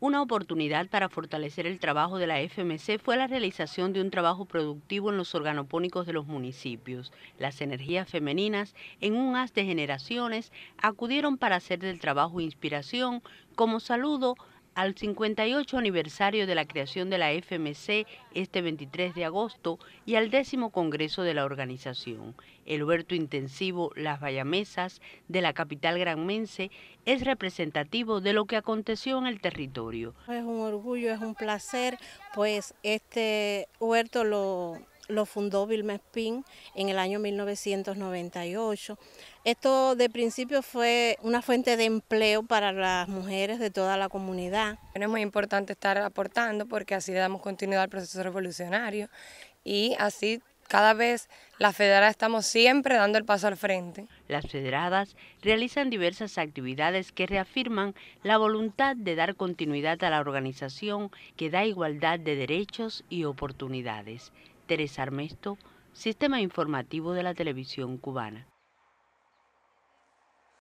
Una oportunidad para fortalecer el trabajo de la FMC fue la realización de un trabajo productivo en los organopónicos de los municipios. Las energías femeninas, en un haz de generaciones, acudieron para hacer del trabajo inspiración como saludo al 58 aniversario de la creación de la FMC este 23 de agosto y al décimo congreso de la organización. El huerto intensivo Las Vallamesas de la capital granmense es representativo de lo que aconteció en el territorio. Es un orgullo, es un placer, pues este huerto lo lo fundó Vilma Espín en el año 1998. Esto de principio fue una fuente de empleo para las mujeres de toda la comunidad. es muy importante estar aportando porque así le damos continuidad al proceso revolucionario y así cada vez las federadas estamos siempre dando el paso al frente. Las federadas realizan diversas actividades que reafirman la voluntad de dar continuidad a la organización que da igualdad de derechos y oportunidades. Teresa Armesto, Sistema Informativo de la Televisión Cubana.